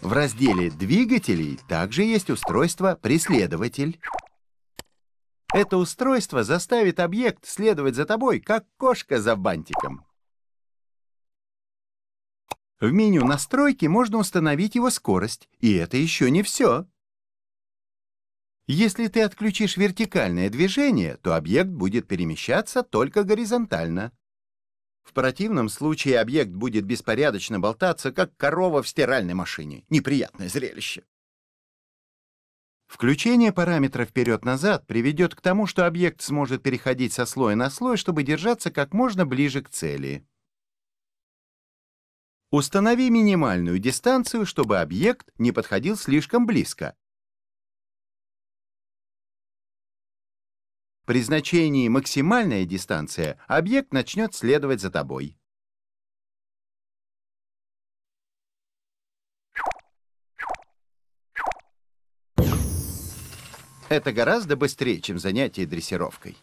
В разделе «Двигателей» также есть устройство «Преследователь». Это устройство заставит объект следовать за тобой, как кошка за бантиком. В меню «Настройки» можно установить его скорость, и это еще не все. Если ты отключишь вертикальное движение, то объект будет перемещаться только горизонтально. В противном случае объект будет беспорядочно болтаться, как корова в стиральной машине. Неприятное зрелище. Включение параметра вперед-назад приведет к тому, что объект сможет переходить со слоя на слой, чтобы держаться как можно ближе к цели. Установи минимальную дистанцию, чтобы объект не подходил слишком близко, При значении максимальная дистанция объект начнет следовать за тобой. Это гораздо быстрее, чем занятие дрессировкой.